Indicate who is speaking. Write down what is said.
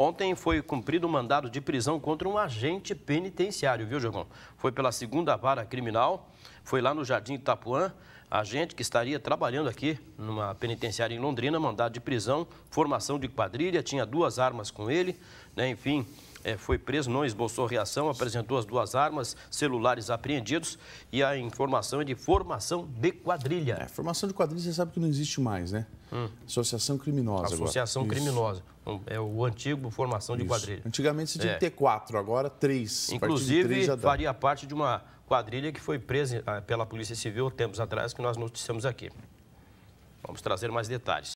Speaker 1: Ontem foi cumprido o um mandado de prisão contra um agente penitenciário, viu, Jogão? Foi pela segunda vara criminal, foi lá no Jardim Itapuã. A gente que estaria trabalhando aqui numa penitenciária em Londrina, mandado de prisão, formação de quadrilha, tinha duas armas com ele, né? enfim, é, foi preso, não esboçou reação, apresentou as duas armas, celulares apreendidos e a informação é de formação de quadrilha. É, formação de quadrilha você
Speaker 2: sabe que não existe mais, né? Hum. Associação criminosa Associação agora. criminosa.
Speaker 1: É o antigo formação de quadrilha. Antigamente você tinha é. que ter
Speaker 3: quatro, agora três. Inclusive, três faria
Speaker 1: parte de uma quadrilha que foi presa ah, pela Polícia Civil tempos atrás, que nós noticiamos aqui.
Speaker 4: Vamos trazer mais detalhes.